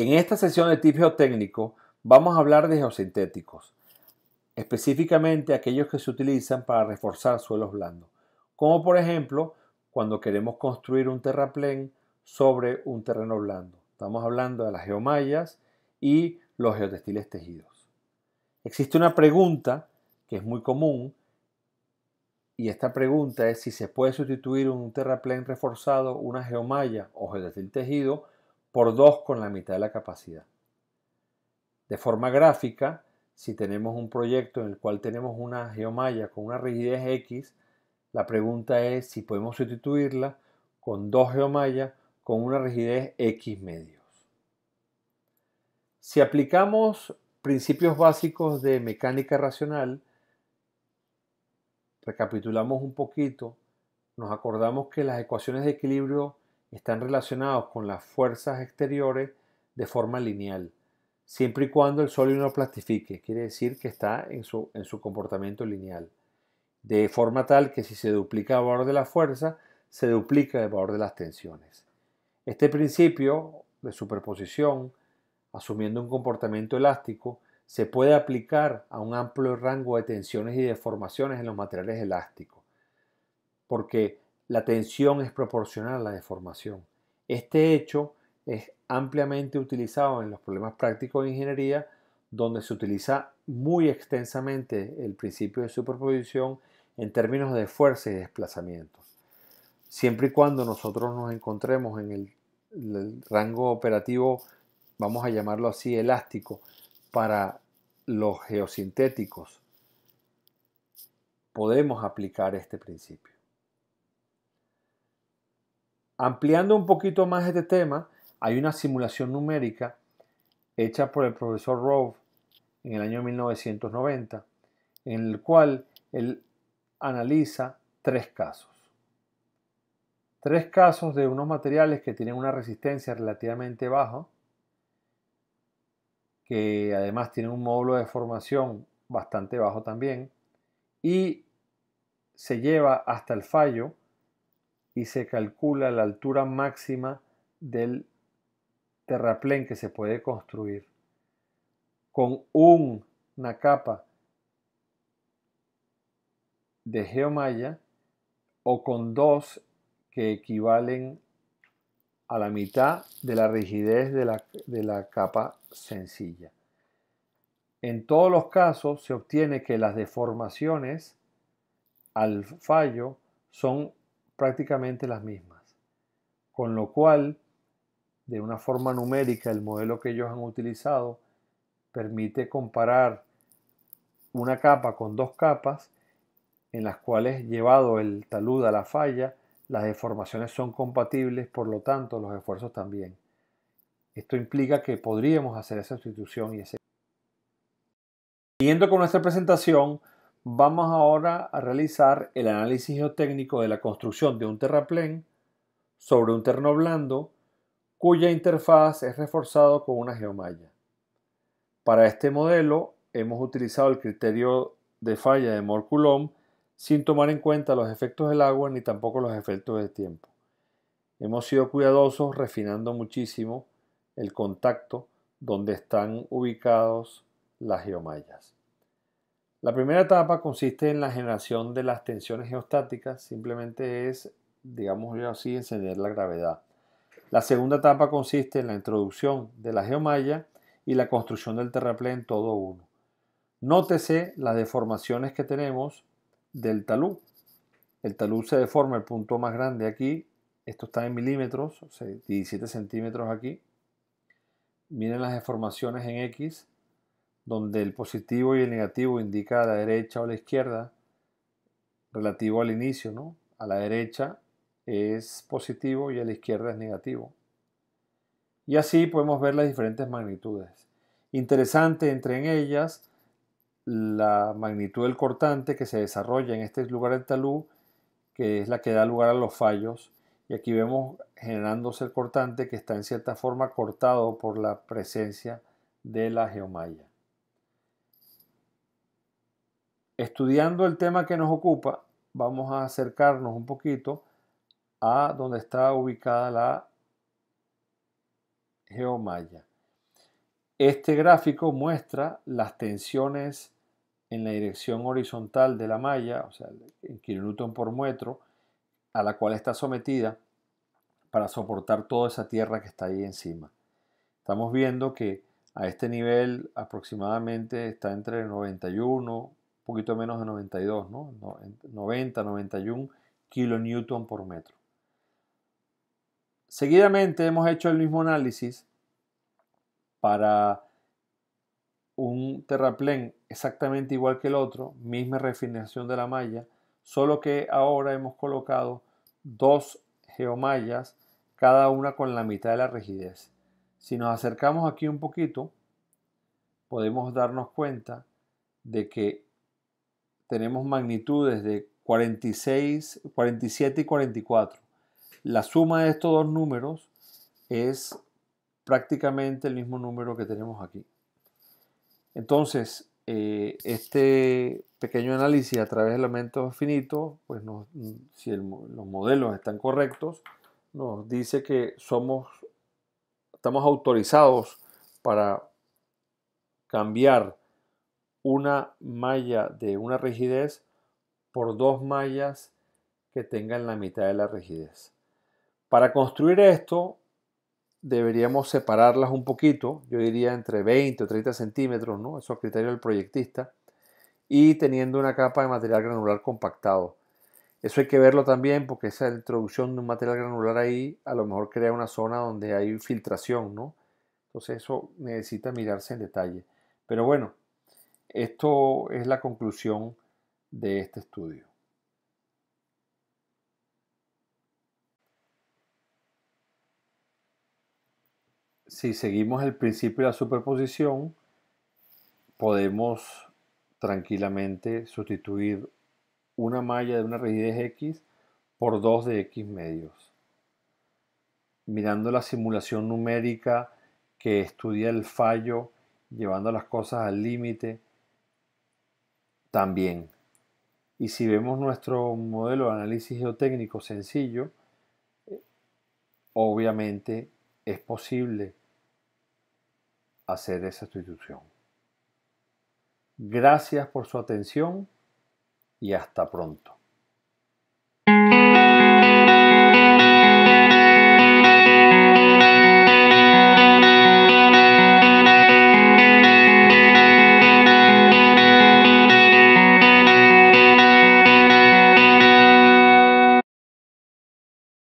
En esta sesión de tip geotécnico vamos a hablar de geosintéticos, específicamente aquellos que se utilizan para reforzar suelos blandos, como por ejemplo cuando queremos construir un terraplén sobre un terreno blando. Estamos hablando de las geomallas y los geotextiles tejidos. Existe una pregunta que es muy común y esta pregunta es si se puede sustituir un terraplén reforzado, una geomalla o geotextil tejido por 2 con la mitad de la capacidad. De forma gráfica, si tenemos un proyecto en el cual tenemos una geomalla con una rigidez X, la pregunta es si podemos sustituirla con dos geomallas con una rigidez X medios. Si aplicamos principios básicos de mecánica racional, recapitulamos un poquito, nos acordamos que las ecuaciones de equilibrio están relacionados con las fuerzas exteriores de forma lineal, siempre y cuando el sólido no plastifique, quiere decir que está en su, en su comportamiento lineal, de forma tal que si se duplica el valor de la fuerza, se duplica el valor de las tensiones. Este principio de superposición, asumiendo un comportamiento elástico, se puede aplicar a un amplio rango de tensiones y deformaciones en los materiales elásticos, porque la tensión es proporcional a la deformación. Este hecho es ampliamente utilizado en los problemas prácticos de ingeniería, donde se utiliza muy extensamente el principio de superposición en términos de fuerza y desplazamiento. Siempre y cuando nosotros nos encontremos en el, el rango operativo, vamos a llamarlo así, elástico, para los geosintéticos, podemos aplicar este principio. Ampliando un poquito más este tema, hay una simulación numérica hecha por el profesor Rove en el año 1990, en el cual él analiza tres casos. Tres casos de unos materiales que tienen una resistencia relativamente baja, que además tienen un módulo de formación bastante bajo también, y se lleva hasta el fallo y se calcula la altura máxima del terraplén que se puede construir. Con una capa de geomalla o con dos que equivalen a la mitad de la rigidez de la, de la capa sencilla. En todos los casos se obtiene que las deformaciones al fallo son prácticamente las mismas. Con lo cual, de una forma numérica, el modelo que ellos han utilizado permite comparar una capa con dos capas en las cuales llevado el talud a la falla, las deformaciones son compatibles, por lo tanto los esfuerzos también. Esto implica que podríamos hacer esa sustitución y ese... Siguiendo con nuestra presentación, Vamos ahora a realizar el análisis geotécnico de la construcción de un terraplén sobre un terreno blando cuya interfaz es reforzado con una geomalla. Para este modelo hemos utilizado el criterio de falla de mohr coulomb sin tomar en cuenta los efectos del agua ni tampoco los efectos del tiempo. Hemos sido cuidadosos refinando muchísimo el contacto donde están ubicados las geomallas. La primera etapa consiste en la generación de las tensiones geostáticas, simplemente es, digamos así, encender la gravedad. La segunda etapa consiste en la introducción de la geomalla y la construcción del terraplén todo uno. Nótese las deformaciones que tenemos del talud. El talud se deforma el punto más grande aquí, esto está en milímetros, 17 centímetros aquí. Miren las deformaciones en X, donde el positivo y el negativo indica a la derecha o a la izquierda, relativo al inicio, ¿no? A la derecha es positivo y a la izquierda es negativo. Y así podemos ver las diferentes magnitudes. Interesante entre ellas la magnitud del cortante que se desarrolla en este lugar del talud, que es la que da lugar a los fallos. Y aquí vemos generándose el cortante que está en cierta forma cortado por la presencia de la geomalla. estudiando el tema que nos ocupa, vamos a acercarnos un poquito a donde está ubicada la geomalla. Este gráfico muestra las tensiones en la dirección horizontal de la malla, o sea, en kilonewton por metro, a la cual está sometida para soportar toda esa tierra que está ahí encima. Estamos viendo que a este nivel aproximadamente está entre 91 poquito menos de 92, 90, 91 kilonewton por metro. Seguidamente hemos hecho el mismo análisis para un terraplén exactamente igual que el otro, misma refinación de la malla, solo que ahora hemos colocado dos geomallas, cada una con la mitad de la rigidez. Si nos acercamos aquí un poquito, podemos darnos cuenta de que tenemos magnitudes de 46, 47 y 44. La suma de estos dos números es prácticamente el mismo número que tenemos aquí. Entonces, eh, este pequeño análisis a través de elementos finitos, pues si los modelos están correctos, nos dice que somos, estamos autorizados para cambiar una malla de una rigidez por dos mallas que tengan la mitad de la rigidez. Para construir esto deberíamos separarlas un poquito, yo diría entre 20 o 30 centímetros, ¿no? eso es criterio del proyectista, y teniendo una capa de material granular compactado. Eso hay que verlo también porque esa introducción de un material granular ahí a lo mejor crea una zona donde hay filtración, ¿no? Entonces eso necesita mirarse en detalle. Pero bueno, esto es la conclusión de este estudio. Si seguimos el principio de la superposición, podemos tranquilamente sustituir una malla de una rigidez X por dos de X medios. Mirando la simulación numérica que estudia el fallo, llevando las cosas al límite, también. Y si vemos nuestro modelo de análisis geotécnico sencillo, obviamente es posible hacer esa sustitución. Gracias por su atención y hasta pronto.